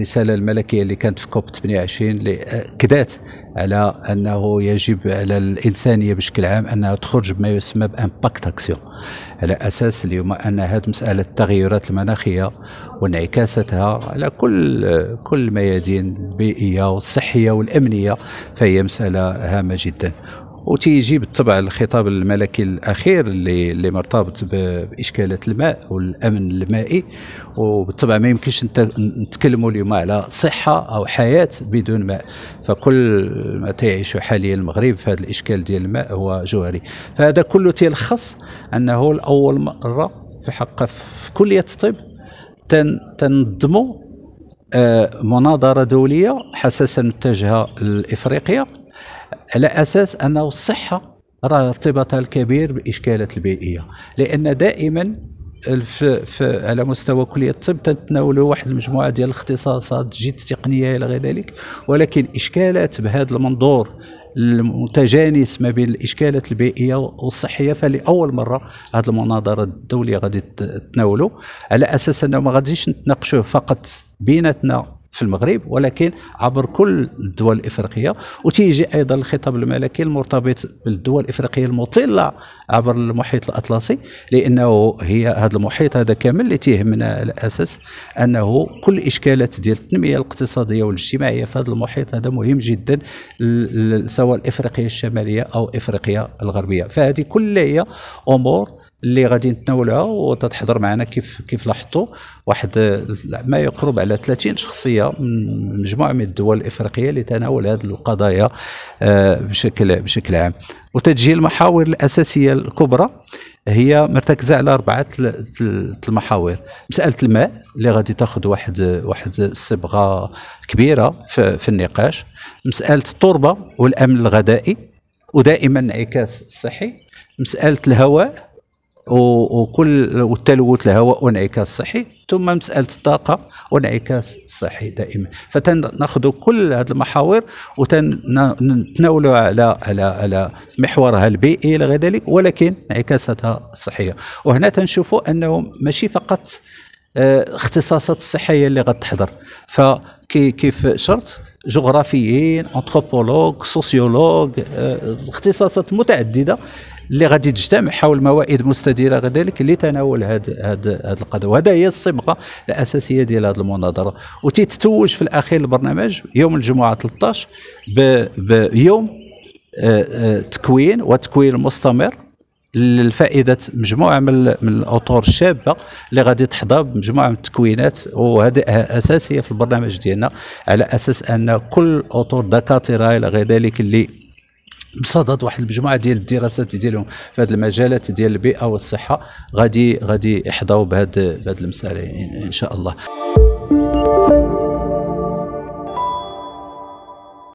الرساله الملكيه اللي كانت في كوب 28 اللي اكدت على انه يجب على الانسانيه بشكل عام انها تخرج بما يسمى بامباكت اكسيون على اساس اليوم ان هذه مساله التغيرات المناخيه وانعكاساتها على كل كل الميادين البيئيه والصحيه والامنيه فهي مساله هامه جدا وتيجي بالطبع الخطاب الملكي الاخير اللي اللي مرتبط باشكالات الماء والامن المائي وبالطبع ما يمكنش نتكلموا اليوم على صحه او حياه بدون ماء فكل ما تعيش حاليا المغرب في هذا الاشكال ديال الماء هو جوهري فهذا كله تيلخص انه لاول مره في حق في كليه الطب تنظموا آه، مناظره دوليه حساسه متجهه لافريقيا على اساس انه الصحه راه ارتباطها الكبير بالاشكالات البيئيه لان دائما في في على مستوى كليه الطب تتناولوا واحد المجموعه ديال الاختصاصات جد تقنيه الى غير ذلك ولكن اشكالات بهذا المنظور المتجانس ما بين الاشكالات البيئيه والصحيه فلاول مره هذه المناظره الدوليه غادي تتناولوا على اساس انه ما غاديش نتناقشوه فقط بيناتنا في المغرب ولكن عبر كل الدول الافريقيه وتيجي ايضا الخطاب الملكي المرتبط بالدول الافريقيه المطله عبر المحيط الاطلسي لانه هي هذا المحيط هذا كامل اللي تيهمنا على اساس انه كل الاشكالات ديال التنميه الاقتصاديه والاجتماعيه في هذا المحيط هذا مهم جدا سواء افريقيا الشماليه او افريقيا الغربيه فهذه كلها امور اللي غادي نتناولها وتتحضر معنا كيف كيف لاحظتوا واحد ما يقرب على 30 شخصيه من مجموعه من الدول الافريقيه لتناول هذه القضايا آه، بشكل بشكل عام وتسجيل المحاور الاساسيه الكبرى هي مرتكزه على اربعه المحاور مساله الماء اللي غادي تاخذ واحد واحد الصبغه كبيره في النقاش مساله التربه والامن الغذائي ودائما انعكاس صحي مساله الهواء وكل والتلوث الهواء وانعكاس صحي ثم مساله الطاقه وانعكاس صحي دائما فتناخذ كل هذه المحاور وتناولها على على على محورها البيئي الى غير ذلك ولكن انعكاساتها الصحيه وهنا تنشوفوا انه ماشي فقط آه، اختصاصات الصحيه اللي غتحضر فكيف شرط جغرافيين انثروبولوج سوسيولوج آه، اختصاصات متعدده اللي غادي تجتمع حول موائد مستديره غير ذلك لتناول هاد هاد القضيه وهذا هي الصبغه الاساسيه ديال هذه المناظره وتتوج في الاخير البرنامج يوم الجمعه 13 بيوم آه، آه، تكوين وتكوين مستمر لفائده مجموعه من من الاطر الشابه اللي غادي تحظى بمجموعه من التكوينات وهذا اساسيه في البرنامج ديالنا على اساس ان كل أطور دكاتره الى غير ذلك اللي بصدد واحد المجموعه ديال الدراسات ديالهم في هذه المجالات ديال البيئه والصحه غادي غادي يحظوا بهذه بهذه المساله ان شاء الله